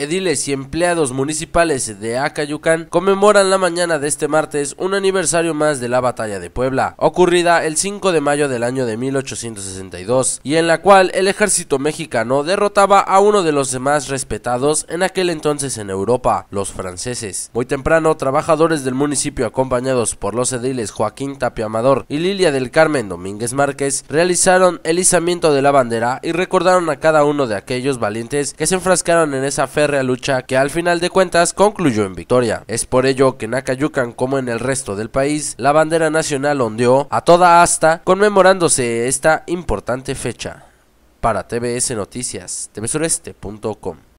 Ediles y empleados municipales de Acayucan conmemoran la mañana de este martes un aniversario más de la Batalla de Puebla, ocurrida el 5 de mayo del año de 1862, y en la cual el ejército mexicano derrotaba a uno de los más respetados en aquel entonces en Europa, los franceses. Muy temprano, trabajadores del municipio acompañados por los ediles Joaquín Tapia Amador y Lilia del Carmen Domínguez Márquez realizaron el izamiento de la bandera y recordaron a cada uno de aquellos valientes que se enfrascaron en esa la lucha que al final de cuentas concluyó en victoria. Es por ello que en Acayucan como en el resto del país, la bandera nacional ondeó a toda asta conmemorándose esta importante fecha. Para TBS Noticias, tvsureste.com